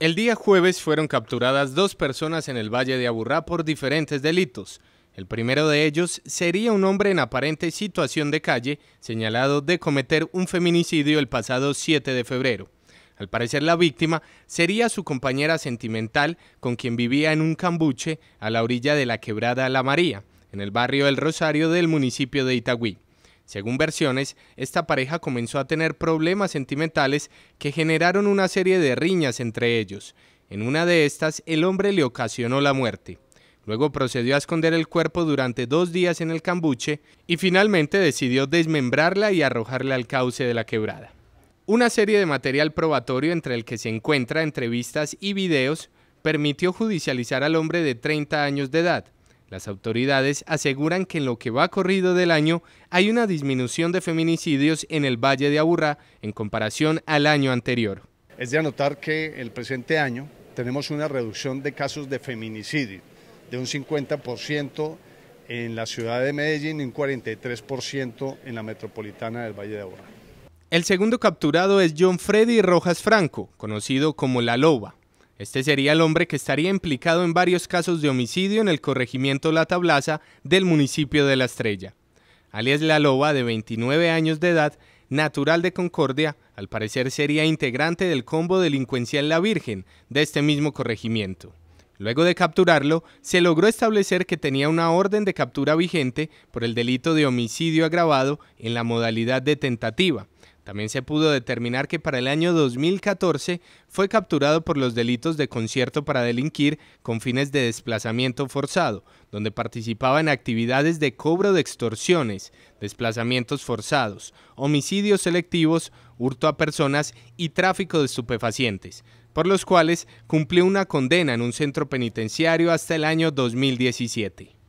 El día jueves fueron capturadas dos personas en el Valle de Aburrá por diferentes delitos. El primero de ellos sería un hombre en aparente situación de calle, señalado de cometer un feminicidio el pasado 7 de febrero. Al parecer la víctima sería su compañera sentimental con quien vivía en un cambuche a la orilla de la quebrada La María, en el barrio El Rosario del municipio de Itagüí. Según versiones, esta pareja comenzó a tener problemas sentimentales que generaron una serie de riñas entre ellos. En una de estas, el hombre le ocasionó la muerte. Luego procedió a esconder el cuerpo durante dos días en el cambuche y finalmente decidió desmembrarla y arrojarla al cauce de la quebrada. Una serie de material probatorio entre el que se encuentra entrevistas y videos permitió judicializar al hombre de 30 años de edad, las autoridades aseguran que en lo que va corrido del año hay una disminución de feminicidios en el Valle de Aburrá en comparación al año anterior. Es de anotar que el presente año tenemos una reducción de casos de feminicidio de un 50% en la ciudad de Medellín y un 43% en la metropolitana del Valle de Aburrá. El segundo capturado es John Freddy Rojas Franco, conocido como La Loba. Este sería el hombre que estaría implicado en varios casos de homicidio en el corregimiento La Tablaza del municipio de La Estrella. Alias La Loba, de 29 años de edad, natural de Concordia, al parecer sería integrante del combo delincuencial La Virgen de este mismo corregimiento. Luego de capturarlo, se logró establecer que tenía una orden de captura vigente por el delito de homicidio agravado en la modalidad de tentativa, también se pudo determinar que para el año 2014 fue capturado por los delitos de concierto para delinquir con fines de desplazamiento forzado, donde participaba en actividades de cobro de extorsiones, desplazamientos forzados, homicidios selectivos, hurto a personas y tráfico de estupefacientes, por los cuales cumplió una condena en un centro penitenciario hasta el año 2017.